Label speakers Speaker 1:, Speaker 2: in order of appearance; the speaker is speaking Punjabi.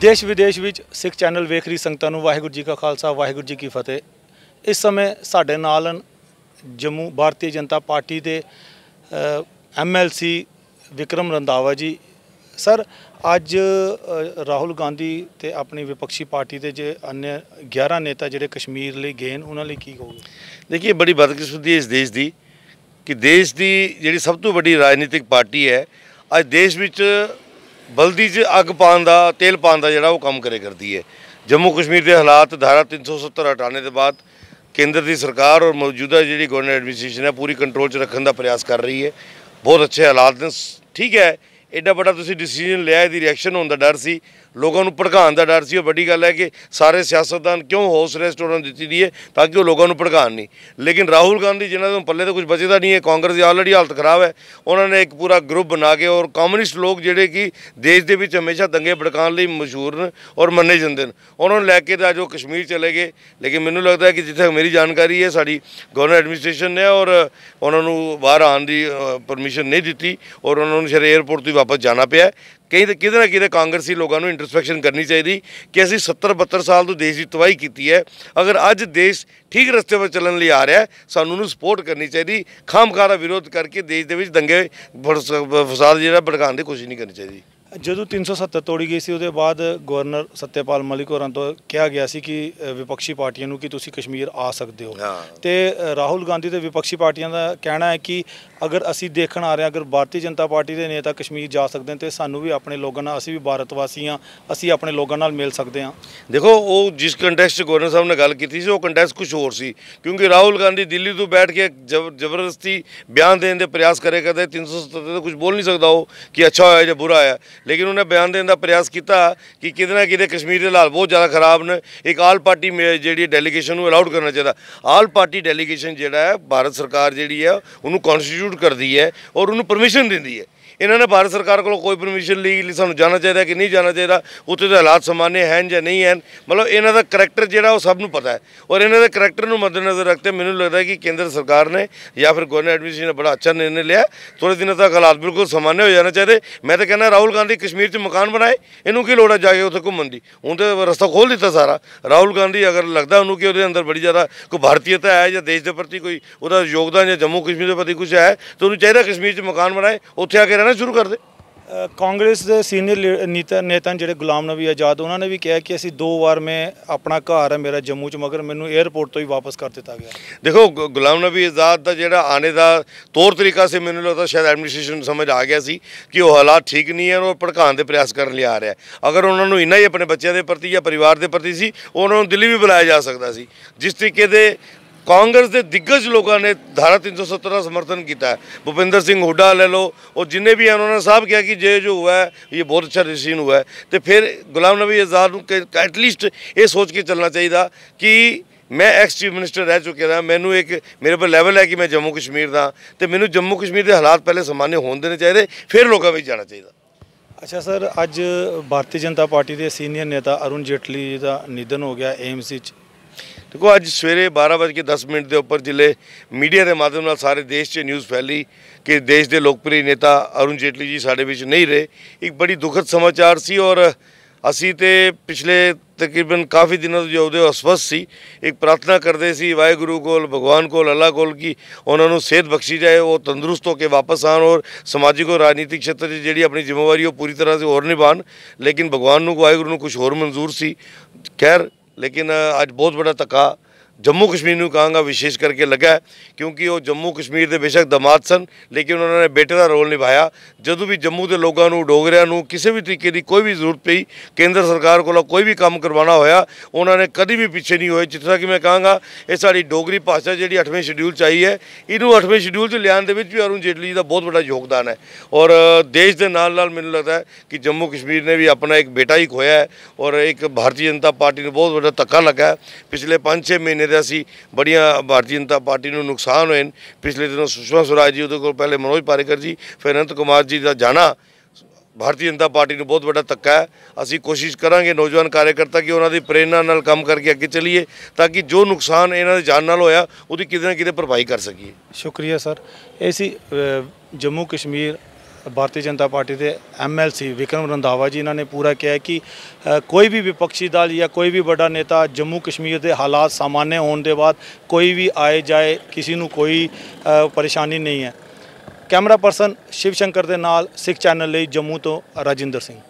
Speaker 1: ਦੇਸ਼ ਵਿਦੇਸ਼ ਵਿੱਚ ਸਿੱਖ ਚੈਨਲ ਵੇਖ ਰਹੀ ਸੰਗਤਾਂ ਨੂੰ ਵਾਹਿਗੁਰੂ ਜੀ ਕਾ ਖਾਲਸਾ ਵਾਹਿਗੁਰੂ ਜੀ ਕੀ ਫਤਿਹ ਇਸ ਸਮੇਂ ਸਾਡੇ ਨਾਲ ਜੰਮੂ ਭਾਰਤੀ ਜਨਤਾ ਪਾਰਟੀ ਦੇ ਐਮਐਲਸੀ ਵਿਕਰਮ ਰੰਦਾਵਾ ਜੀ ਸਰ ਅੱਜ ਰਾਹੁਲ ਗਾਂਧੀ ਤੇ ਆਪਣੀ ਵਿਪਕਸ਼ੀ ਪਾਰਟੀ ਦੇ ਜੇ ਅન્ય 11 ਨੇਤਾ ਜਿਹੜੇ ਕਸ਼ਮੀਰ ਲਈ ਗਏ ਨੇ ਉਹਨਾਂ ਲਈ ਕੀ ਕਹੋਗੇ ਦੇਖੀਏ ਬੜੀ
Speaker 2: ਬਦਕਿਸਮਤੀ ਇਸ ਦੇਸ਼ ਦੀ ਕਿ ਦੇਸ਼ ਦੀ ਜਿਹੜੀ ਸਭ ਤੋਂ ਵੱਡੀ ਰਾਜਨੀਤਿਕ ਪਾਰਟੀ ਹੈ ਅੱਜ ਦੇਸ਼ ਵਿੱਚ ਬਲਦੀ 'ਚ ਅੱਗ ਪਾਉਣ ਦਾ ਤੇਲ ਪਾਉਣ ਦਾ ਜਿਹੜਾ ਉਹ ਕੰਮ ਕਰੇ ਕਰਦੀ ਹੈ ਜੰਮੂ ਕਸ਼ਮੀਰ ਦੇ ਹਾਲਾਤ ਧਾਰਾ 370 ਹਟਾਣੇ ਦੇ ਬਾਅਦ ਕੇਂਦਰ ਦੀ ਸਰਕਾਰ ਔਰ ਮੌਜੂਦਾ ਜਿਹੜੀ ਗਵਰਨਰ ਐਡਮਿਨਿਸਟ੍ਰੇਸ਼ਨ ਹੈ ਪੂਰੀ ਕੰਟਰੋਲ 'ਚ ਰੱਖਣ ਦਾ ਪ੍ਰਯਾਸ ਕਰ ਰਹੀ ਹੈ ਬਹੁਤ ਅੱਛੇ ਹਾਲਾਤ ਨੇ ਠੀਕ ਹੈ ਐਡਾ ਵੱਡਾ ਤੁਸੀਂ ਡਿਸੀਜਨ ਲਿਆ ਇਹਦੀ ਰਿਐਕਸ਼ਨ ਹੋਣ ਦਾ ਡਰ ਸੀ ਲੋਕਾਂ ਨੂੰ ਭੜਕਾਉਣ ਦਾ ਡਰ ਸੀ ਉਹ ਵੱਡੀ ਗੱਲ ਹੈ ਕਿ ਸਾਰੇ ਸਿਆਸਤਦਾਨ ਕਿਉਂ ਹਾਊਸ ਰੈਸਟੋਰੈਂਟ ਦਿੱਤੀ ਦੀਏ ਤਾਂ ਕਿ ਉਹ ਲੋਕਾਂ ਨੂੰ ਭੜਕਾਉਣ ਨਹੀਂ ਲੇਕਿਨ ਰਾਹੁਲ ਗਾਂਧੀ ਜਿਨ੍ਹਾਂ ਤੋਂ ਪੱਲੇ ਤਾਂ ਕੁਝ ਬਚੇਦਾ ਨਹੀਂ ਹੈ ਕਾਂਗਰਸ ਦੀ ਆਲਰੇਡੀ ਹਾਲਤ ਖਰਾਬ ਹੈ ਉਹਨਾਂ ਨੇ ਇੱਕ ਪੂਰਾ ਗਰੁੱਪ ਬਣਾ ਕੇ ਔਰ ਕਮਿਊਨਿਸਟ ਲੋਕ ਜਿਹੜੇ ਕਿ ਦੇਸ਼ ਦੇ ਵਿੱਚ ਹਮੇਸ਼ਾ ਦੰਗੇ ਭੜਕਾਉਣ ਲਈ ਮਸ਼ਹੂਰ ਨੇ ਔਰ ਮੰਨੇ ਜਾਂਦੇ ਨੇ ਉਹਨਾਂ ਨੂੰ ਲੈ ਕੇ ਤਾਂ ਜੋ ਕਸ਼ਮੀਰ ਚਲੇ ਗਏ ਲੇਕਿਨ ਮੈਨੂੰ ਲੱਗਦਾ ਕਿ ਜਿੱਥੇ ਮੇਰੀ ਜਾਣਕਾਰੀ ਹੈ ਸਾਡੀ ਗਵਰਨਰ ਐਡਮਿਨਿਸਟ੍ਰੇਸ਼ਨ ਨੇ ਔਰ ਉਹਨਾਂ ਨੂੰ ਬਾਹਰ ਆਉਣ ਦੀ ਪਰਮਿਸ਼ਨ ਨਹੀਂ ਦਿੱਤੀ ਔਰ ਉਹਨਾਂ ਨੂੰ ਸ਼ਹਿਰ 에어ਪੋਰਟ ਤੋਂ ਵਾਪਸ ਜਾਣਾ ਪਿਆ ਕਈ ਕਿਤੇ ਨਾ ਕਾਂਗਰਸੀ ਲੋਕਾਂ ਨੂੰ ਇੰਟਰਸਪੈਕਸ਼ਨ ਕਰਨੀ ਚਾਹੀਦੀ ਕਿ ਅਸੀਂ 70 72 ਸਾਲ ਤੋਂ ਦੇਸ਼ ਦੀ ਤਬਾਹੀ ਕੀਤੀ ਹੈ ਅਗਰ ਅੱਜ ਦੇਸ਼ ਠੀਕ ਰਸਤੇ 'ਤੇ ਚੱਲਣ ਲਈ ਆ ਰਿਹਾ ਸਾਨੂੰ ਉਹਨੂੰ ਸਪੋਰਟ ਕਰਨੀ ਚਾਹੀਦੀ ਖਾਮਖਾਰਾ ਵਿਰੋਧ ਕਰਕੇ ਦੇਸ਼ ਦੇ ਵਿੱਚ ਦੰਗੇ ਫਸਾਦ ਜਿਹੜਾ ਭੜਕਾਉਣ ਦੀ ਕੋਸ਼ਿਸ਼ ਨਹੀਂ ਕਰਨੀ ਚਾਹੀਦੀ
Speaker 1: ਜਦੋਂ 370 ਤੋੜੀ ਗਈ ਸੀ ਉਹਦੇ ਬਾਅਦ ਗਵਰਨਰ ਸਤਿਆਪਾਲ ਮਲਿਕ ਹੋਰਾਂ ਤੋਂ ਕਿਹਾ ਗਿਆ ਸੀ ਕਿ ਵਿਪਕਸ਼ੀ ਪਾਰਟੀਆਂ ਨੂੰ ਕਿ ਤੁਸੀਂ ਕਸ਼ਮੀਰ ਆ ਸਕਦੇ ਹੋ ਤੇ ਰਾਹੁਲ ਗਾਂਧੀ ਤੇ ਵਿਪਕਸ਼ੀ ਪਾਰਟੀਆਂ ਦਾ ਕਹਿਣਾ ਹੈ ਕਿ ਅਗਰ ਅਸੀਂ ਦੇਖਣ ਆ ਰਹੇ ਹਾਂ ਅਗਰ ਭਾਰਤੀ ਜਨਤਾ ਪਾਰਟੀ ਦੇ ਨੇਤਾ ਕਸ਼ਮੀਰ ਜਾ ਸਕਦੇ ਨੇ ਤੇ ਸਾਨੂੰ ਵੀ ਆਪਣੇ ਲੋਕਾਂ ਨਾਲ ਅਸੀਂ ਵੀ ਭਾਰਤ ਵਾਸੀ ਆ ਅਸੀਂ ਆਪਣੇ ਲੋਕਾਂ ਨਾਲ ਮਿਲ ਸਕਦੇ ਆ ਦੇਖੋ ਉਹ ਜਿਸ ਕੰਟੈਕਸਟ ਗਵਰਨਰ ਸਾਹਿਬ ਨੇ ਗੱਲ ਕੀਤੀ ਸੀ ਉਹ ਕੰਟੈਕਸਟ ਕੁਝ ਹੋਰ ਸੀ ਕਿਉਂਕਿ ਰਾਹੁਲ ਗਾਂਧੀ ਦਿੱਲੀ ਤੋਂ ਬੈਠ
Speaker 2: ਕੇ ਜ਼ਬਰਦਸਤੀ ਬਿਆਨ ਦੇਣ ਦੇ ਪ੍ਰਯਾਸ ਕਰੇ ਕਰਦੇ 370 ਤੇ ਕੁਝ ਬੋਲ ਨਹੀਂ ਸਕਦਾ ਉਹ ਕਿ ਅੱਛਾ ਹੋਇਆ ਜਾਂ ਬੁਰਾ ਹੋਇਆ ਲੇਕਿਨ ਉਹਨੇ ਬਿਆਨ ਦੇਣ ਦਾ ਪ੍ਰਯਾਸ ਕੀਤਾ ਕਿ ਕਿਤੇ ਨਾ ਕਿਤੇ ਕਸ਼ਮੀਰ ਦੇ ਹਾਲ ਬਹੁਤ ਜ਼ਿਆਦਾ ਖਰਾਬ ਨੇ ਇੱਕ ਆਲ ਪਾਰਟੀ ਜਿਹੜੀ ਡੈਲੀਗੇਸ਼ਨ ਨੂੰ ਅਲਾਉਡ ਕਰਨਾ ਚਾਹੀਦਾ ਆਲ ਪਾਰਟੀ ਡੈਲੀਗੇਸ਼ਨ ਜਿਹੜਾ ਹੈ ਭਾਰਤ ਸਰਕਾਰ ਜਿਹੜੀ ਹੈ ਉਹਨੂੰ ਕਨਸਟੀਟਿਊਟ ਇੰਸਟੀਟਿਊਟ ਕਰਦੀ ਹੈ ਔਰ ਉਹਨੂੰ ਪਰਮਿਸ਼ਨ ਦਿੰਦੀ ਹੈ ਇਹਨਾਂ ਨੇ ਭਾਰਤ ਸਰਕਾਰ ਕੋਲੋਂ ਕੋਈ ਪਰਮਿਸ਼ਨ ਲਈ ਸਾਨੂੰ ਜਾਣਾ ਚਾਹੀਦਾ ਕਿ ਨਹੀਂ ਜਾਣਾ ਚਾਹੀਦਾ ਉੱਥੇ ਦੇ ਹਾਲਾਤ ਸਮਾਨੇ ਹਨ ਜਾਂ ਨਹੀਂ ਹਨ ਮਤਲਬ ਇਹਨਾਂ ਦਾ ਕੈਰੈਕਟਰ ਜਿਹੜਾ ਉਹ ਸਭ ਨੂੰ ਪਤਾ ਹੈ ਔਰ ਇਹਨਾਂ ਦੇ ਕੈਰੈਕਟਰ ਨੂੰ ਮੱਦੇਨਜ਼ਰ ਰੱਖਦੇ ਮੈਨੂੰ ਲੱਗਦਾ ਕਿ ਕੇਂਦਰ ਸਰਕਾਰ ਨੇ ਜਾਂ ਫਿਰ ਗਵਰਨਰ ਐਡਮਿਨਿਸਟ੍ਰੇਸ਼ਨ ਨੇ ਬੜਾ ਅੱਛਾ ਨਿਰਣੇ ਲਿਆ ਥੋੜੇ ਦਿਨਾਂ ਤੱਕ ਹਾਲਾਤ ਬਿਲਕੁਲ ਸਮਾਨੇ ਹੋ ਜਾਣਾ ਚਾਹੀਦੇ ਮੈਂ ਤਾਂ ਕਹਿੰਦਾ ਰਾਹੁਲ ਗਾਂਧੀ ਕਸ਼ਮੀਰ 'ਚ ਮਕਾਨ ਬਣਾਏ ਇਹਨੂੰ ਕੀ ਲੋੜ ਹੈ ਜਾ ਕੇ ਉੱਥੇ ਘੁੰਮਣ ਦੀ ਹੁਣ ਤਾਂ ਰਸਤਾ ਖੋਲ ਦਿੱਤਾ ਸਾਰਾ ਰਾਹੁਲ ਗਾਂਧੀ ਅਗਰ ਲੱਗਦਾ ਉਹਨੂੰ ਕਿ ਉਹਦੇ ਅੰਦਰ ਬੜੀ ਜ਼ਿਆਦਾ ਕੋਈ ਭਾਰਤੀਅਤਾ ਹੈ ਜਾਂ ਦੇਸ਼ ਦੇ ਪ੍ਰਤੀ ਕੋਈ
Speaker 1: ਉਹਦਾ ਯੋਗਦਾਨ ਜਾਂ ਜੰਮੂ ਕਸ਼ਮੀਰ ਦੇ ਪ੍ਰਤੀ ਕੁਝ ਹੈ ਤਾਂ ਉਹਨੂੰ ਚਾਹੀਦਾ ਕਸ਼ਮੀਰ 'ਚ ਮਕਾਨ ਬਣਾਏ ਉੱਥੇ ਆ ਕੇ ਕਹਿਣਾ ਸ਼ੁਰੂ ਕਰ ਦੇ ਕਾਂਗਰਸ ਦੇ ਸੀਨੀਅਰ ਨੇਤਾ ਨੇਤਾ ਜਿਹੜੇ ਗੁਲਾਮ ਨਬੀ ਆਜ਼ਾਦ ਉਹਨਾਂ ਨੇ ਵੀ ਕਿਹਾ ਕਿ ਅਸੀਂ ਦੋ ਵਾਰ ਮੈਂ ਆਪਣਾ ਘਰ ਹੈ ਮੇਰਾ ਜੰਮੂ ਚ ਮਗਰ ਮੈਨੂੰ 에ਅਰਪੋਰਟ ਤੋਂ ਹੀ ਵਾਪਸ ਕਰ ਦਿੱਤਾ ਗਿਆ ਦੇਖੋ ਗੁਲਾਮ ਨਬੀ
Speaker 2: ਆਜ਼ਾਦ ਦਾ ਜਿਹੜਾ ਆਨੇ ਦਾ ਤੌਰ ਤਰੀਕਾ ਸੀ ਮੈਨੂੰ ਲੱਗਦਾ ਸ਼ਾਇਦ ਐਡਮਿਨਿਸਟ੍ਰੇਸ਼ਨ ਨੂੰ ਸਮਝ ਆ ਗਿਆ ਸੀ ਕਿ ਉਹ ਹਾਲਾਤ ਠੀਕ ਨਹੀਂ ਹੈ ਉਹ ਭੜਕਾਉਣ ਦੇ ਪ੍ਰਯਾਸ ਕਰਨ ਲਈ ਆ ਰਿਹਾ ਅਗਰ ਉਹਨਾਂ ਨੂੰ ਇੰਨਾ ਹੀ ਆਪਣੇ ਬੱਚਿਆਂ ਦੇ ਪ੍ਰਤੀ ਜਾਂ ਪਰਿਵਾਰ ਦੇ ਪ੍ਰਤੀ ਸੀ ਉਹਨਾਂ ਨੂੰ ਦਿੱਲੀ ਵੀ ਬੁਲਾਇਆ ਜਾ ਸਕਦਾ ਸੀ ਜਿਸ ਤਰੀਕੇ ਦੇ ਕਾਂਗਰਸ ਦੇ ਦਿੱਗਜ ਲੋਕਾਂ ਨੇ ਧਾਰਾ 370 ਦਾ ਸਮਰਥਨ ਕੀਤਾ ਭੁਪਿੰਦਰ ਸਿੰਘ ਹੁੱਡਾ ਲੈ ਲਓ ਉਹ ਜਿੰਨੇ ਵੀ ਹਨ ਉਹਨਾਂ ਨੇ ਸਾਹਿਬ ਕਿਹਾ ਕਿ ਜੇ ਜੋ ਹੋਇਆ ਇਹ ਬਹੁਤ ਅੱਛਾ ਰਿਸੀਨ ਹੋਇਆ ਤੇ ਫਿਰ ਗੁਲਾਮ ਨਬੀ ਆਜ਼ਾਦ ਨੂੰ ਐਟ ਲੀਸਟ ਇਹ ਸੋਚ ਕੇ ਚੱਲਣਾ ਚਾਹੀਦਾ ਕਿ ਮੈਂ ਐਕਸ ਚੀਫ ਮਿਨਿਸਟਰ ਰਹਿ ਚੁੱਕਿਆ ਹਾਂ ਮੈਨੂੰ ਇੱਕ ਮੇਰੇ ਕੋਲ ਲੈਵਲ ਹੈ ਕਿ ਮੈਂ ਜੰਮੂ ਕਸ਼ਮੀਰ ਦਾ ਤੇ ਮੈਨੂੰ ਜੰਮੂ ਕਸ਼ਮੀਰ ਦੇ ਹਾਲਾਤ ਪਹਿਲੇ ਸਮਾਨੇ ਹੋਣ ਦੇਣੇ ਚਾਹੀਦੇ ਫਿਰ ਲੋਕਾਂ ਵਿੱਚ ਜਾਣਾ
Speaker 1: ਚਾਹੀਦਾ ਅੱਛਾ ਸਰ ਅੱਜ ਭਾਰਤੀ ਜਨਤਾ ਪਾਰਟੀ ਦੇ ਸੀਨੀਅਰ ਨੇਤਾ ਅਰੁਣ ਜੇਟਲੀ ਦਾ ਨਿਧਨ ਹੋ ਗਿਆ ਏਮਸ ਵਿੱਚ ਦੇਖੋ ਅੱਜ ਸਵੇਰੇ 12:10 ਮਿੰਟ ਦੇ ਉੱਪਰ ਜਿਲੇ
Speaker 2: ਮੀਡੀਆ ਦੇ ਮਾਧਿਅਮ ਨਾਲ ਸਾਰੇ ਦੇਸ਼ 'ਚ ਨਿਊਜ਼ ਫੈਲੀ ਕਿ ਦੇਸ਼ ਦੇ ਲੋਕਪ੍ਰਿਯ ਨੇਤਾ ਅਰੁਣ ਜੇਟਲੀ ਜੀ ਸਾਡੇ ਵਿੱਚ ਨਹੀਂ ਰਹੇ ਇੱਕ ਬੜੀ ਦੁਖਦ ਸਮਾਚਾਰ ਸੀ ਔਰ ਅਸੀਂ ਤੇ ਪਿਛਲੇ ਤਕਰੀਬਨ ਕਾਫੀ ਦਿਨਾਂ ਤੋਂ ਉਹਦੇ ਅਸਵਸ ਸੀ ਇੱਕ ਪ੍ਰਾਰਥਨਾ ਕਰਦੇ ਸੀ ਵਾਹਿਗੁਰੂ ਕੋਲ ਭਗਵਾਨ ਕੋਲ ਅੱਲਾ ਕੋਲ ਕੀ ਉਹਨਾਂ ਨੂੰ ਸਿਹਤ ਬਖਸ਼ੀ ਜਾਏ ਉਹ ਤੰਦਰੁਸਤ ਹੋ ਕੇ ਵਾਪਸ ਆਣ ਔਰ ਸਮਾਜਿਕ ਔਰ ਰਾਜਨੀਤਿਕ ਖੇਤਰ 'ਚ ਜਿਹੜੀ ਆਪਣੀ ਜ਼ਿੰਮੇਵਾਰੀ ਉਹ ਪੂਰੀ ਤਰ੍ਹਾਂ ਸੇ ਹੋਰ ਨਿਭਾਣ ਲੇਕਿਨ ਭਗਵਾਨ ਨੂੰ ਵਾਹਿਗੁਰੂ ਨੂੰ ਕੁਝ ਹੋਰ ਮਨਜ਼ੂਰ ਸੀ ਖੈਰ ਲੇਕਿਨ ਅੱਜ ਬਹੁਤ ਵੱਡਾ ਧੱਕਾ ਜੰਮੂ ਕਸ਼ਮੀਰ ਨੂੰ ਕਹਾਂਗਾ ਵਿਸ਼ੇਸ਼ ਕਰਕੇ ਲੱਗਾ ਕਿਉਂਕਿ ਉਹ ਜੰਮੂ ਕਸ਼ਮੀਰ ਦੇ ਬੇਸ਼ੱਕ ਦਮਾਦ ਸਨ ਲੇਕਿਨ ਉਹਨਾਂ ਨੇ ਬੇਟੇ ਦਾ ਰੋਲ ਨਿਭਾਇਆ ਜਦੋਂ ਵੀ ਜੰਮੂ ਦੇ ਲੋਕਾਂ ਨੂੰ ਡੋਗਰਿਆਂ ਨੂੰ ਕਿਸੇ ਵੀ ਤਰੀਕੇ ਦੀ ਕੋਈ ਵੀ ਜ਼ਰੂਰਤ ਪਈ ਕੇਂਦਰ ਸਰਕਾਰ ਕੋਲੋਂ ਕੋਈ ਵੀ ਕੰਮ ਕਰਵਾਉਣਾ ਹੋਇਆ ਉਹਨਾਂ ਨੇ ਕਦੀ ਵੀ ਪਿੱਛੇ ਨਹੀਂ ਹੋਏ ਜਿੱਥੇ ਤੱਕ ਮੈਂ ਕਹਾਂਗਾ ਇਹ ਸਾਡੀ ਡੋਗਰੀ ਭਾਸ਼ਾ ਜਿਹੜੀ 8ਵੇਂ ਸ਼ਡਿਊਲ ਚ ਆਈ ਹੈ ਇਹਨੂੰ 8ਵੇਂ ਸ਼ਡਿਊਲ ਚ ਲਿਆਉਣ ਦੇ ਵਿੱਚ ਵੀ ਅਰੁਣ ਜੇਟਲੀ ਦਾ ਬਹੁਤ ਵੱਡਾ ਯੋਗਦਾਨ ਹੈ ਔਰ ਦੇਸ਼ ਦੇ ਨਾਲ ਨਾਲ ਮੈਨੂੰ ਲੱਗਦਾ ਹੈ ਕਿ ਜੰਮੂ ਕਸ਼ਮੀਰ ਨੇ ਵੀ ਆਪਣਾ ਇੱਕ ਬੇਟਾ ਹੀ ਖੋਇਆ ਹੈ ਔਰ ਇੱਕ ਭਾਰਤੀ ਜਨਤਾ ਪਾਰਟੀ ਨੂੰ ਬਹੁਤ ਵੱਡਾ ਧੱਕਾ ਲੱਗਾ ਪਿਛਲੇ 5-6 ਮਹੀਨੇ ਦਾ ਅਸੀਂ ਬੜੀਆਂ ਭਾਰਤੀ ਜਨਤਾ ਪਾਰਟੀ ਨੂੰ ਨੁਕਸਾਨ ਹੋਏ ਪਿਛਲੇ ਦਿਨ ਸੁਸ਼ਮਾ ਸੁਰਾਜ ਜੀ ਉਹਦੇ ਕੋਲ ਪਹਿਲੇ ਮਨੋਜ ਪਾਰੇਕਰ ਜੀ ਫਿਰ ਅਨੰਤ ਕੁਮਾਰ ਜੀ ਦਾ ਜਾਣਾ ਭਾਰਤੀ ਜਨਤਾ ਪਾਰਟੀ ਨੂੰ ਬਹੁਤ ਵੱਡਾ ਤੱਕਾ ਹੈ ਅਸੀਂ ਕੋਸ਼ਿਸ਼ ਕਰਾਂਗੇ ਨੌਜਵਾਨ ਕਾਰਜਕਰਤਾ ਕਿ ਉਹਨਾਂ ਦੀ ਪ੍ਰੇਰਣਾ ਨਾਲ ਕੰਮ ਕਰਕੇ ਅੱਗੇ ਚੱਲੀਏ ਤਾਂ ਕਿ ਜੋ ਨੁਕਸਾਨ ਇਹਨਾਂ ਦੇ ਜਾਨ ਨਾਲ ਹੋਇਆ ਉਹਦੀ ਕਿਤੇ ਨਾ ਕਿਤੇ ਭਰਪਾਈ ਕਰ
Speaker 1: ਸਕੀਏ ਸ਼ੁਕਰੀਆ ਸਰ ਐਸੀ ਜੰਮੂ ਕਸ਼ਮੀਰ ਭਾਰਤੀ ਜਨਤਾ ਪਾਰਟੀ ਦੇ ਐਮਐਲਸੀ ਵਿਕਰਮ ਰੰਧਾਵਾ ਜੀ ਇਹਨਾਂ ਨੇ ਪੂਰਾ ਕਿਹਾ ਕਿ ਕੋਈ ਵੀ ਵਿਪਕਸ਼ੀ ਦਲ ਜਾਂ ਕੋਈ ਵੀ ਵੱਡਾ ਨੇਤਾ ਜੰਮੂ ਕਸ਼ਮੀਰ ਦੇ ਹਾਲਾਤ ਸਾਮਾਨਯ ਹੋਣ ਦੇ ਬਾਅਦ ਕੋਈ ਵੀ ਆਏ ਜਾਏ ਕਿਸੇ ਨੂੰ ਕੋਈ ਪਰੇਸ਼ਾਨੀ ਨਹੀਂ ਹੈ ਕੈਮਰਾ ਪਰਸਨ ਸ਼ਿਵ ਸ਼ੰਕਰ ਦੇ ਨਾਲ ਸਿੱਖ ਚੈਨਲ ਲਈ ਜੰਮੂ ਤੋਂ ਰਾਜਿੰਦਰ ਸਿੰਘ